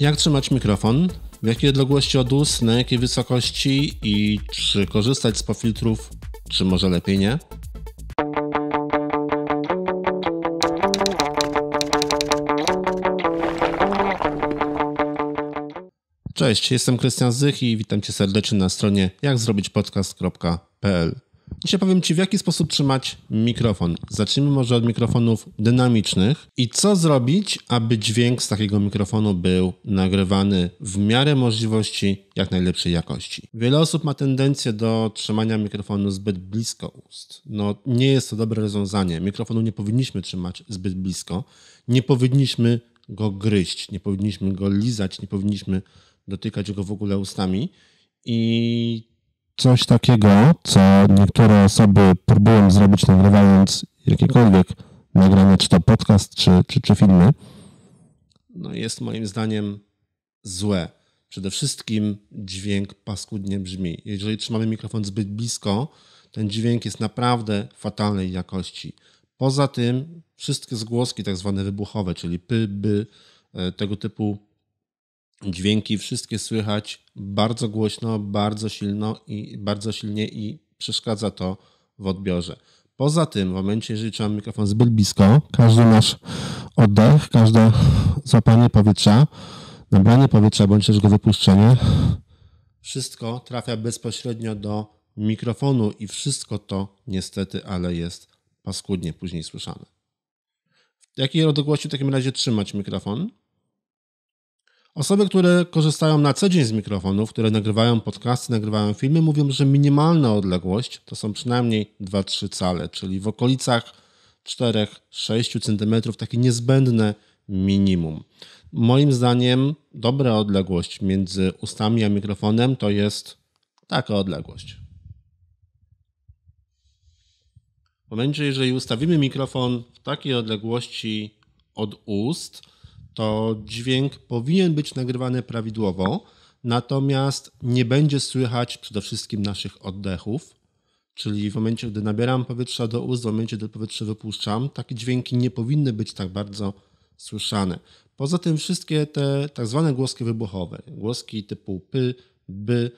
Jak trzymać mikrofon? W jakiej odległości od ust, na jakiej wysokości i czy korzystać z pofiltrów, czy może lepiej nie? Cześć, jestem Krystian Zych i witam Cię serdecznie na stronie jakzrobićpodcast.pl. Dzisiaj powiem Ci, w jaki sposób trzymać mikrofon. Zacznijmy może od mikrofonów dynamicznych i co zrobić, aby dźwięk z takiego mikrofonu był nagrywany w miarę możliwości jak najlepszej jakości. Wiele osób ma tendencję do trzymania mikrofonu zbyt blisko ust. No, nie jest to dobre rozwiązanie. Mikrofonu nie powinniśmy trzymać zbyt blisko. Nie powinniśmy go gryźć, nie powinniśmy go lizać, nie powinniśmy dotykać go w ogóle ustami. I coś takiego, co niektóre osoby próbują zrobić nagrywając jakiekolwiek nagranie, czy to podcast, czy, czy, czy filmy, no jest moim zdaniem złe. Przede wszystkim dźwięk paskudnie brzmi. Jeżeli trzymamy mikrofon zbyt blisko, ten dźwięk jest naprawdę fatalnej jakości. Poza tym wszystkie zgłoski, tak zwane wybuchowe, czyli py, by, e, tego typu Dźwięki wszystkie słychać bardzo głośno, bardzo silno i bardzo silnie i przeszkadza to w odbiorze. Poza tym, w momencie, jeżeli trzymam mikrofon zbyt blisko, każdy nasz oddech, każde zapalenie powietrza, nabranie powietrza bądź też go wypuszczenie, wszystko trafia bezpośrednio do mikrofonu i wszystko to niestety, ale jest paskudnie później słyszane. W jakiej odległości w takim razie trzymać mikrofon? Osoby, które korzystają na co dzień z mikrofonów, które nagrywają podcasty, nagrywają filmy, mówią, że minimalna odległość to są przynajmniej 2-3 cale, czyli w okolicach 4-6 cm, takie niezbędne minimum. Moim zdaniem dobra odległość między ustami a mikrofonem to jest taka odległość. W momencie, jeżeli ustawimy mikrofon w takiej odległości od ust, to dźwięk powinien być nagrywany prawidłowo, natomiast nie będzie słychać przede wszystkim naszych oddechów, czyli w momencie, gdy nabieram powietrza do ust, w momencie, gdy powietrze wypuszczam, takie dźwięki nie powinny być tak bardzo słyszane. Poza tym wszystkie te tak zwane głoski wybuchowe, głoski typu py, by,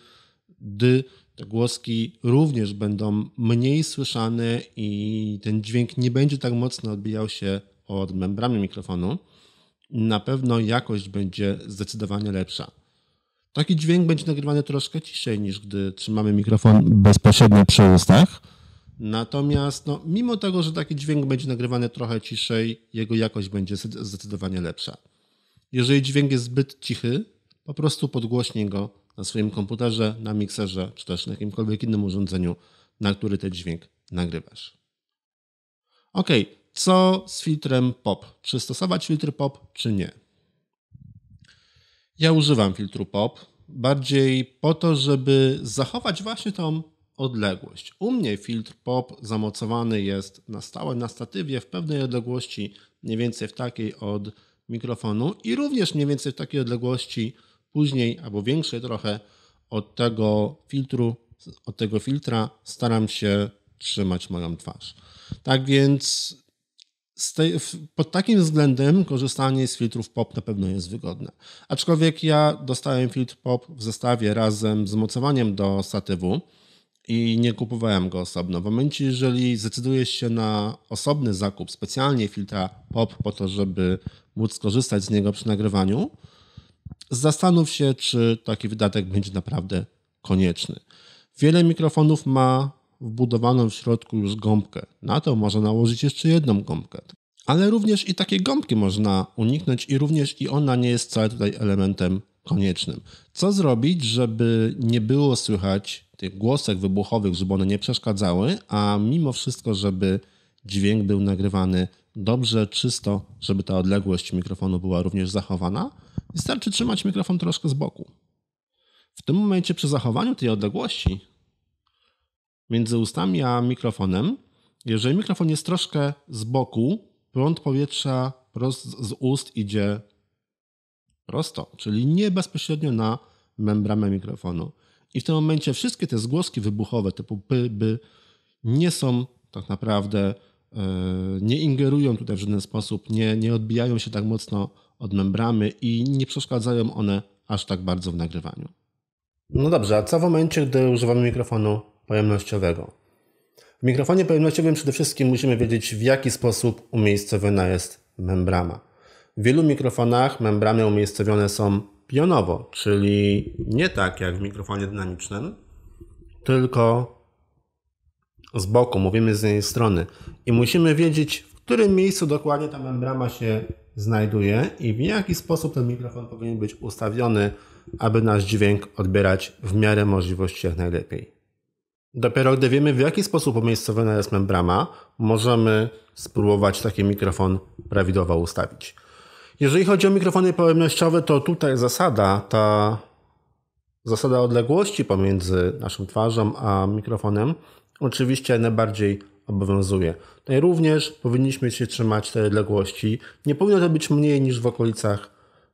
dy, te głoski również będą mniej słyszane i ten dźwięk nie będzie tak mocno odbijał się od membrany mikrofonu na pewno jakość będzie zdecydowanie lepsza. Taki dźwięk będzie nagrywany troszkę ciszej niż gdy trzymamy mikrofon bezpośrednio przy ustach. Natomiast no, mimo tego, że taki dźwięk będzie nagrywany trochę ciszej, jego jakość będzie zdecydowanie lepsza. Jeżeli dźwięk jest zbyt cichy, po prostu podgłośnij go na swoim komputerze, na mikserze, czy też na jakimkolwiek innym urządzeniu, na który ten dźwięk nagrywasz. Ok, co z filtrem POP? Czy stosować filtr POP, czy nie? Ja używam filtru POP bardziej po to, żeby zachować właśnie tą odległość. U mnie filtr POP zamocowany jest na stałe na statywie w pewnej odległości, mniej więcej w takiej od mikrofonu i również mniej więcej w takiej odległości później albo większej trochę od tego filtru, od tego filtra staram się trzymać moją twarz. Tak więc tej, pod takim względem korzystanie z filtrów POP na pewno jest wygodne. Aczkolwiek ja dostałem filtr POP w zestawie razem z mocowaniem do statywu i nie kupowałem go osobno. W momencie, jeżeli zdecydujesz się na osobny zakup specjalnie filtra POP po to, żeby móc korzystać z niego przy nagrywaniu, zastanów się, czy taki wydatek będzie naprawdę konieczny. Wiele mikrofonów ma wbudowaną w środku już gąbkę. Na to można nałożyć jeszcze jedną gąbkę. Ale również i takie gąbki można uniknąć i również i ona nie jest wcale tutaj elementem koniecznym. Co zrobić, żeby nie było słychać tych głosek wybuchowych, żeby one nie przeszkadzały, a mimo wszystko, żeby dźwięk był nagrywany dobrze, czysto, żeby ta odległość mikrofonu była również zachowana. Wystarczy trzymać mikrofon troszkę z boku. W tym momencie przy zachowaniu tej odległości między ustami a mikrofonem. Jeżeli mikrofon jest troszkę z boku, prąd powietrza z ust idzie prosto, czyli nie bezpośrednio na membranę mikrofonu. I w tym momencie wszystkie te zgłoski wybuchowe typu py, by nie są tak naprawdę, e, nie ingerują tutaj w żaden sposób, nie, nie odbijają się tak mocno od membramy i nie przeszkadzają one aż tak bardzo w nagrywaniu. No dobrze, a co w momencie, gdy używamy mikrofonu pojemnościowego. W mikrofonie pojemnościowym przede wszystkim musimy wiedzieć, w jaki sposób umiejscowiona jest membrana. W wielu mikrofonach membrany umiejscowione są pionowo, czyli nie tak jak w mikrofonie dynamicznym, tylko z boku, mówimy z jej strony. I musimy wiedzieć, w którym miejscu dokładnie ta membrana się znajduje i w jaki sposób ten mikrofon powinien być ustawiony, aby nasz dźwięk odbierać w miarę możliwości jak najlepiej. Dopiero gdy wiemy, w jaki sposób umiejscowiona jest membrana, możemy spróbować taki mikrofon prawidłowo ustawić. Jeżeli chodzi o mikrofony pojemnościowe, to tutaj zasada, ta zasada odległości pomiędzy naszą twarzą a mikrofonem, oczywiście najbardziej obowiązuje. Tutaj również powinniśmy się trzymać tej odległości. Nie powinno to być mniej niż w okolicach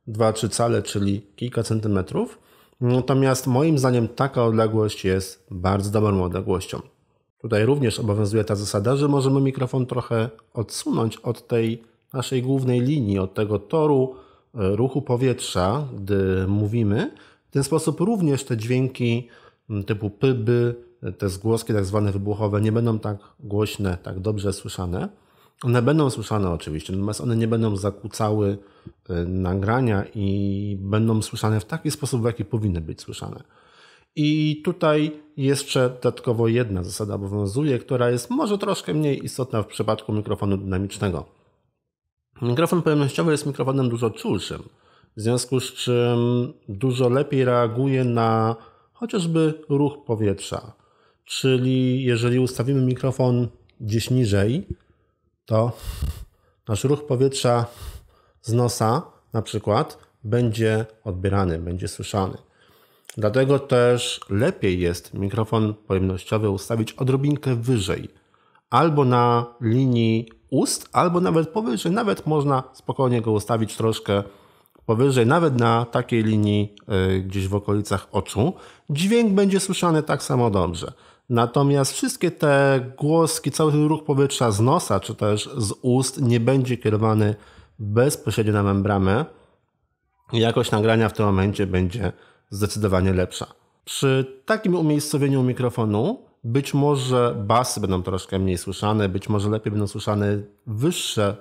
2-3 cale, czyli kilka centymetrów. Natomiast moim zdaniem taka odległość jest bardzo dobrą odległością. Tutaj również obowiązuje ta zasada, że możemy mikrofon trochę odsunąć od tej naszej głównej linii, od tego toru e, ruchu powietrza, gdy mówimy. W ten sposób również te dźwięki typu pyby, e, te zgłoski tak zwane wybuchowe nie będą tak głośne, tak dobrze słyszane. One będą słyszane oczywiście, natomiast one nie będą zakłócały e, nagrania i będą słyszane w taki sposób, w jaki powinny być słyszane. I tutaj jeszcze dodatkowo jedna zasada obowiązuje, która jest może troszkę mniej istotna w przypadku mikrofonu dynamicznego. Mikrofon pojemnościowy jest mikrofonem dużo czulszym, w związku z czym dużo lepiej reaguje na chociażby ruch powietrza. Czyli jeżeli ustawimy mikrofon gdzieś niżej, to nasz ruch powietrza z nosa na przykład będzie odbierany, będzie słyszany. Dlatego też lepiej jest mikrofon pojemnościowy ustawić odrobinkę wyżej, albo na linii ust, albo nawet powyżej. Nawet można spokojnie go ustawić troszkę powyżej, nawet na takiej linii y, gdzieś w okolicach oczu. Dźwięk będzie słyszany tak samo dobrze. Natomiast wszystkie te głoski, cały ten ruch powietrza z nosa czy też z ust nie będzie kierowany bezpośrednio na membranę. Jakość nagrania w tym momencie będzie zdecydowanie lepsza. Przy takim umiejscowieniu mikrofonu być może basy będą troszkę mniej słyszane, być może lepiej będą słyszane wyższe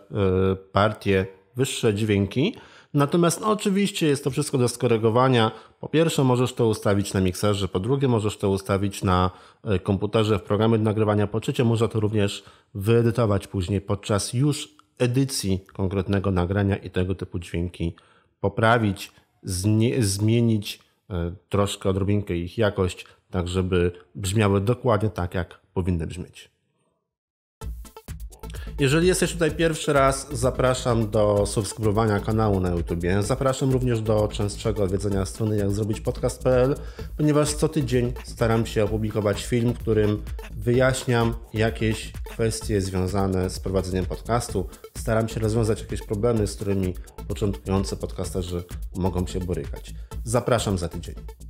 y, partie, wyższe dźwięki, Natomiast no, oczywiście jest to wszystko do skorygowania. Po pierwsze możesz to ustawić na mikserze, po drugie możesz to ustawić na e, komputerze w programie do nagrywania, po trzecie można to również wyedytować później podczas już edycji konkretnego nagrania i tego typu dźwięki poprawić, zmienić e, troszkę odrobinkę ich jakość, tak żeby brzmiały dokładnie tak, jak powinny brzmieć. Jeżeli jesteś tutaj pierwszy raz, zapraszam do subskrybowania kanału na YouTube. Zapraszam również do częstszego odwiedzenia strony jak zrobić podcast.pl, ponieważ co tydzień staram się opublikować film, w którym wyjaśniam jakieś kwestie związane z prowadzeniem podcastu. Staram się rozwiązać jakieś problemy, z którymi początkujący podcasterzy mogą się borykać. Zapraszam za tydzień.